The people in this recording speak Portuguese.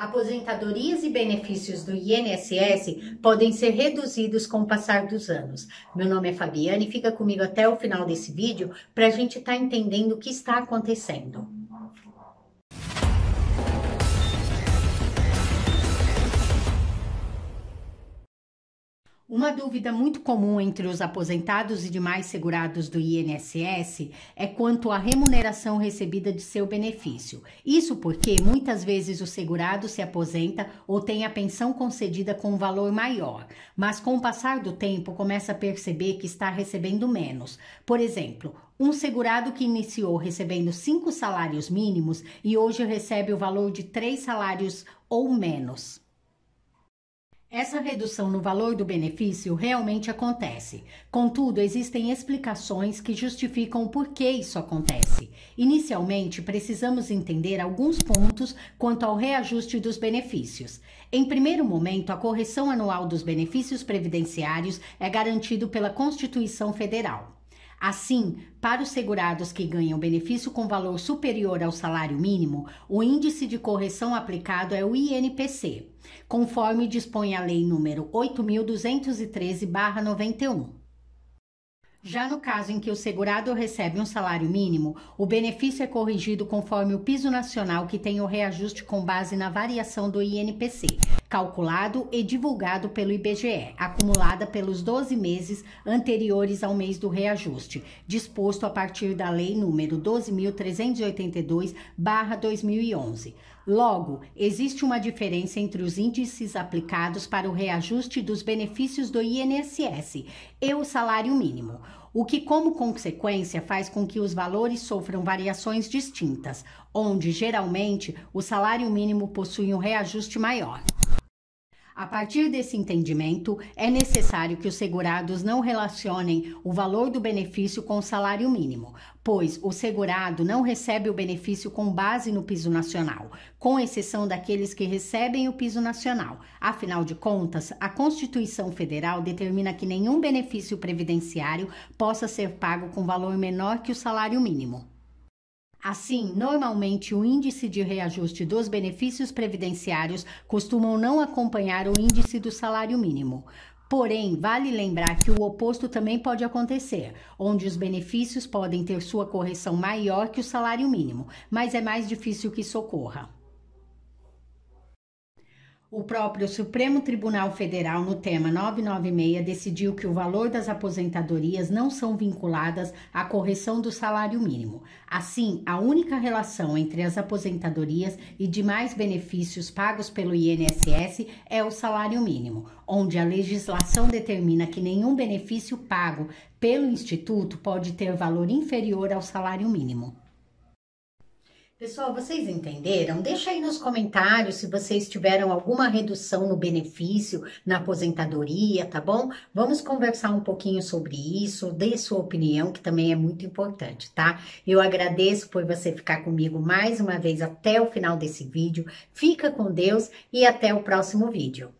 Aposentadorias e benefícios do INSS podem ser reduzidos com o passar dos anos. Meu nome é Fabiane fica comigo até o final desse vídeo para a gente estar tá entendendo o que está acontecendo. Uma dúvida muito comum entre os aposentados e demais segurados do INSS é quanto à remuneração recebida de seu benefício. Isso porque muitas vezes o segurado se aposenta ou tem a pensão concedida com um valor maior, mas com o passar do tempo começa a perceber que está recebendo menos. Por exemplo, um segurado que iniciou recebendo cinco salários mínimos e hoje recebe o valor de três salários ou menos. Essa redução no valor do benefício realmente acontece. Contudo, existem explicações que justificam por que isso acontece. Inicialmente, precisamos entender alguns pontos quanto ao reajuste dos benefícios. Em primeiro momento, a correção anual dos benefícios previdenciários é garantido pela Constituição Federal. Assim, para os segurados que ganham benefício com valor superior ao salário mínimo, o índice de correção aplicado é o INPC, conforme dispõe a Lei nº 8.213-91. Já no caso em que o segurado recebe um salário mínimo, o benefício é corrigido conforme o piso nacional que tem o reajuste com base na variação do INPC, calculado e divulgado pelo IBGE, acumulada pelos 12 meses anteriores ao mês do reajuste, disposto a partir da Lei número 12.382/2011. Logo, existe uma diferença entre os índices aplicados para o reajuste dos benefícios do INSS e o salário mínimo o que, como consequência, faz com que os valores sofram variações distintas, onde geralmente o salário mínimo possui um reajuste maior. A partir desse entendimento, é necessário que os segurados não relacionem o valor do benefício com o salário mínimo, pois o segurado não recebe o benefício com base no piso nacional, com exceção daqueles que recebem o piso nacional. Afinal de contas, a Constituição Federal determina que nenhum benefício previdenciário possa ser pago com valor menor que o salário mínimo. Assim, normalmente o índice de reajuste dos benefícios previdenciários costumam não acompanhar o índice do salário mínimo. Porém, vale lembrar que o oposto também pode acontecer, onde os benefícios podem ter sua correção maior que o salário mínimo, mas é mais difícil que isso ocorra. O próprio Supremo Tribunal Federal, no tema 996, decidiu que o valor das aposentadorias não são vinculadas à correção do salário mínimo. Assim, a única relação entre as aposentadorias e demais benefícios pagos pelo INSS é o salário mínimo, onde a legislação determina que nenhum benefício pago pelo Instituto pode ter valor inferior ao salário mínimo. Pessoal, vocês entenderam? Deixa aí nos comentários se vocês tiveram alguma redução no benefício, na aposentadoria, tá bom? Vamos conversar um pouquinho sobre isso, dê sua opinião, que também é muito importante, tá? Eu agradeço por você ficar comigo mais uma vez até o final desse vídeo. Fica com Deus e até o próximo vídeo.